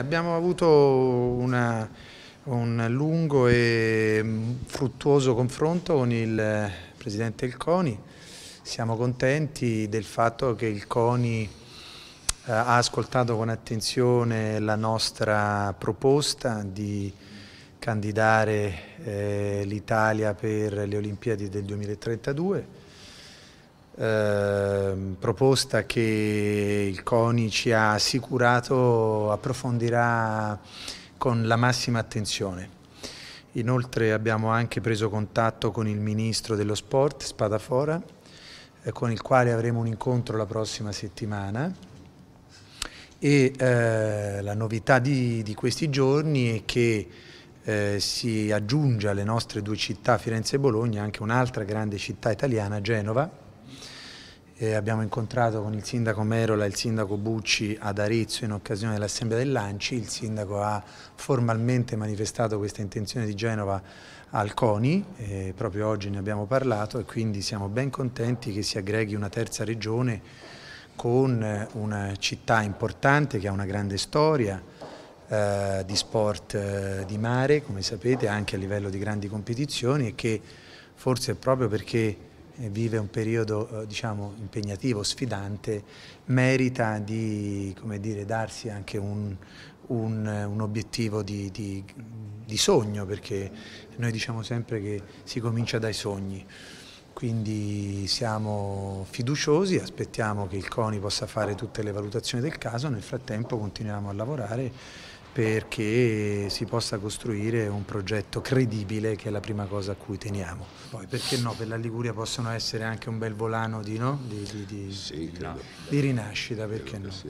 Abbiamo avuto una, un lungo e fruttuoso confronto con il eh, Presidente del CONI. Siamo contenti del fatto che il CONI eh, ha ascoltato con attenzione la nostra proposta di candidare eh, l'Italia per le Olimpiadi del 2032 Ehm, proposta che il CONI ci ha assicurato approfondirà con la massima attenzione. Inoltre abbiamo anche preso contatto con il Ministro dello Sport, Spadafora, eh, con il quale avremo un incontro la prossima settimana e eh, la novità di, di, questi giorni è che eh, si aggiunge alle nostre due città, Firenze e Bologna, anche un'altra grande città italiana, Genova, e abbiamo incontrato con il sindaco Merola e il sindaco Bucci ad Arezzo in occasione dell'assemblea del Lanci. il sindaco ha formalmente manifestato questa intenzione di Genova al CONI, proprio oggi ne abbiamo parlato e quindi siamo ben contenti che si aggreghi una terza regione con eh, una città importante che ha una grande storia eh, di sport eh, di mare, come sapete, anche a livello di grandi competizioni e che forse proprio perché eh, vive un periodo eh, diciamo, impegnativo, sfidante, merita di dire, darsi anche un, un, eh, un obiettivo di, di, di, sogno, perché noi diciamo sempre che si comincia dai sogni. Quindi siamo fiduciosi, aspettiamo che il CONI possa fare tutte le valutazioni del caso, nel frattempo continuiamo a lavorare perché si possa costruire un progetto credibile che è la prima cosa a cui teniamo. Poi perché no, per la Liguria possono essere anche un bel volano di, no? di, di, di sì, no. rinascita, perché no?